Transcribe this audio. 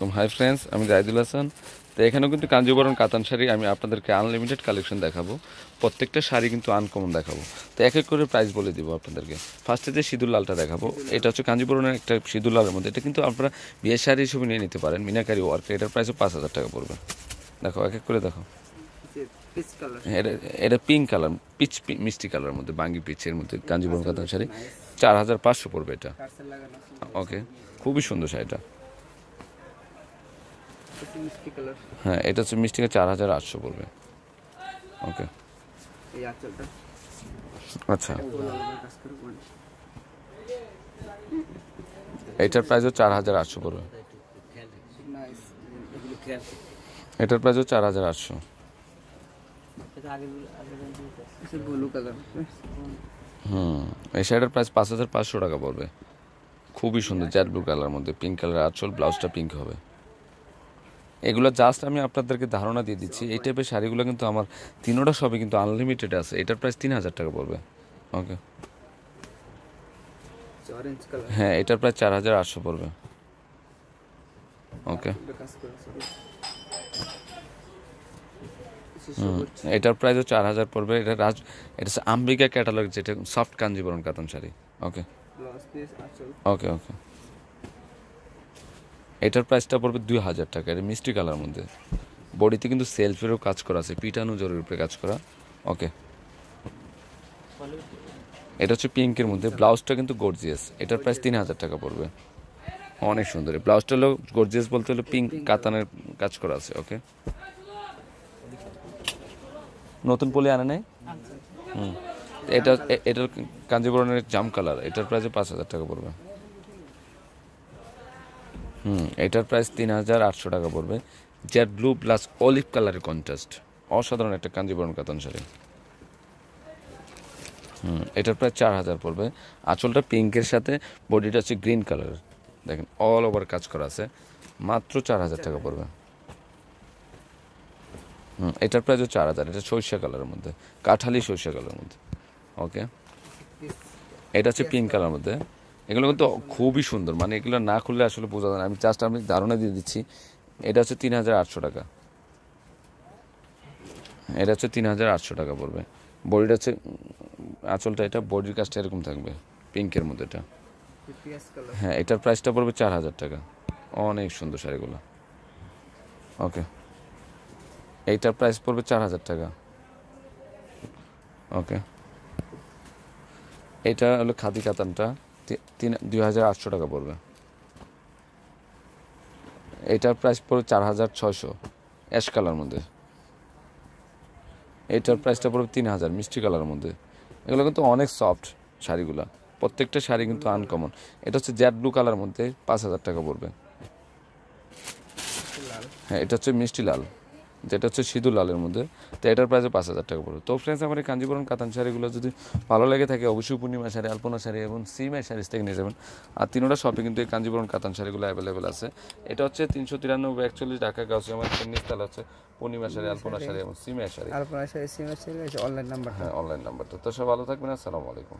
তো hi friends আমি জাহিদুল হাসান তো এখানেও কিন্তু কাঞ্জিবরণ কাতান শাড়ি আমি আপনাদেরকে আনলিমিটেড কালেকশন দেখাবো প্রত্যেকটা শাড়ি কিন্তু আনকমন দেখাবো তো এক এক করে প্রাইস বলে দেবো আপনাদেরকে ফার্স্টে যে সিঁদুর লালটা দেখাবো এটা হচ্ছে কাঞ্জিবরণের একটা সিঁদুর লালের মধ্যে এটা কিন্তু আপনারা বিয়ের শাড়ি হিসেবে নিয়ে নিতে পারেন মিনাকারি ওয়ার্ক এটার প্রাইসও পাঁচ হাজার টাকা পড়বে দেখো এক এক করে দেখো হ্যাঁ, এটা এটা পিঙ্ক কালার পিচ মিষ্টি কালারের মধ্যে বাঙ্গি পিচের মধ্যে কাঞ্জিবরণ কাতান শাড়ি চার হাজার পাঁচশো পড়বে এটা ওকে খুবই সুন্দর শাড়িটা হ্যাঁ এটা হচ্ছে মিষ্টি চার হাজার আটশো পড়বে ওকে আচ্ছা এটার প্রাইসও চার হাজার আটশো পড়বে এটার প্রাইসও চার হাজার আটশো হুম এই শাড়িটার প্রাইস পাঁচ হাজার পাঁচশো টাকা পড়বে খুবই সুন্দর জ্যাট ব্লু কালার মধ্যে পিঙ্ক কালার আঁচল ব্লাউজটা পিঙ্ক হবে এগুলো জাস্ট আমি আপনাদেরকে ধারণা দিয়ে দিচ্ছি এই টাইপের শাড়িগুলো কিন্তু আমার তিনোটা সবই কিন্তু আনলিমিটেড আছে এটার প্রাইস তিন হাজার টাকা পড়বে ওকে হ্যাঁ এটার প্রায় চার হাজার আটশো পড়বে ওকে হুম এটার প্রাইসও চার হাজার পড়বে এটা রাজ এটা আম্বিকা ক্যাটালগ যেটা সফট কাঞ্জিবরণ কাতন শাড়ি ওকে ওকে ওকে এটার প্রাইসটা পড়বে দুই হাজার টাকা এটা মিষ্টি কালার মধ্যে বডিতে কিন্তু সেলফেরও কাজ করা আছে পিটানো জোরের উপরে কাজ করা ওকে এটা হচ্ছে পিঙ্কের মধ্যে ব্লাউজটা কিন্তু গর্জিয়াস এটার প্রাইস তিন হাজার টাকা পড়বে অনেক সুন্দর ব্লাউজটা হলো গর্জিয়াস বলতে হলো পিঙ্ক কাতানের কাজ করা আছে ওকে নতুন পলি আনে নেই আচ্ছা। হুম এটা এটার কাঞ্জিবরণের জাম কালার এটার প্রাইসে পাঁচ হাজার টাকা পড়বে হুম এটার প্রাইস তিন হাজার আটশো টাকা পড়বে জেড ব্লু প্লাস অলিভ কালারের কন্ট্রাস্ট অসাধারণ একটা কাঞ্জিবরণ কাতন শাড়ি হুম এটার প্রায় চার হাজার পড়বে আঁচলটা পিঙ্কের সাথে বডিটা হচ্ছে গ্রিন কালারের দেখেন অল ওভার কাজ করা আছে মাত্র চার হাজার টাকা পড়বে হুম এটার প্রাইসও চার হাজার এটা সরষা কালারের মধ্যে কাঠালি সরষা কালারের মধ্যে ওকে এটা হচ্ছে পিঙ্ক কালারের মধ্যে এগুলো কিন্তু খুবই সুন্দর মানে এগুলো না খুললে আসলে বোঝা যায় না আমি চার্জটা আমি ধারণা দিয়ে দিচ্ছি এটা হচ্ছে তিন হাজার আটশো টাকা এটা হচ্ছে তিন হাজার আটশো টাকা পড়বে বডিটা হচ্ছে আঁচলটা এটা বডির কাজটা এরকম থাকবে পিঙ্কের মধ্যে এটা হ্যাঁ এটার প্রাইসটা পড়বে চার হাজার টাকা অনেক সুন্দর শাড়িগুলো ওকে এইটার প্রাইস পড়বে চার হাজার টাকা ওকে এটা হলো খাদি কাতানটা তিন দুই হাজার আটশো টাকা পড়বে এটার প্রাইস পড়বে চার হাজার ছয়শো অ্যাশ কালার মধ্যে এটার প্রাইসটা পড়বে তিন হাজার মিষ্টি কালার মধ্যে এগুলো কিন্তু অনেক সফট শাড়িগুলো প্রত্যেকটা শাড়ি কিন্তু আনকমন এটা হচ্ছে জ্যাড ব্লু কালার মধ্যে পাঁচ হাজার টাকা পড়বে হ্যাঁ এটা হচ্ছে মিষ্টি লাল যেটা হচ্ছে সিঁদুর লালের মধ্যে তো এটার প্রাইসে পাঁচ হাজার টাকা পড়বে তো ফ্রেন্ডস আমার এই কাঞ্জিপুরম কাতান শাড়িগুলো যদি ভালো লাগে থাকে অবশ্যই পূর্ণিমা শাড়ি আলপনা শাড়ি এবং সিমের শাড়ি থেকে নিয়ে যাবেন আর তিনোটা শপে কিন্তু এই কাঞ্জিপুরম কাতান শাড়িগুলো অ্যাভেলেবেল আছে এটা হচ্ছে তিনশো তিরানব্বই একচল্লিশ ঢাকা গাছ আমার তাল আছে পূর্ণিমা শাড়ি আলপনা শাড়ি এবং সিমের শাড়ি আলপনা শাড়ি সিমের শাড়ি অনলাইন নাম্বার হ্যাঁ অনলাইন নাম্বারটা তো সব ভালো থাকবেন আসসালামু আলাইকুম